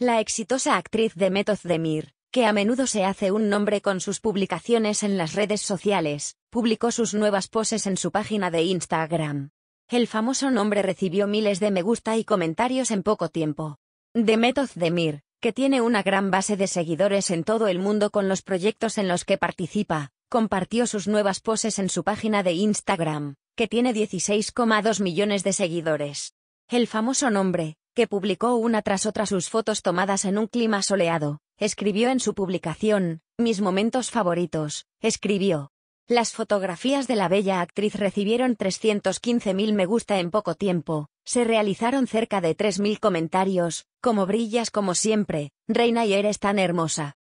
La exitosa actriz de Metoz Demir, que a menudo se hace un nombre con sus publicaciones en las redes sociales, publicó sus nuevas poses en su página de Instagram. El famoso nombre recibió miles de me gusta y comentarios en poco tiempo. Demetoz Demir, que tiene una gran base de seguidores en todo el mundo con los proyectos en los que participa, compartió sus nuevas poses en su página de Instagram, que tiene 16,2 millones de seguidores. El famoso nombre, que publicó una tras otra sus fotos tomadas en un clima soleado, escribió en su publicación, Mis momentos favoritos, escribió. Las fotografías de la bella actriz recibieron 315.000 me gusta en poco tiempo, se realizaron cerca de 3.000 comentarios, como brillas como siempre, reina y eres tan hermosa.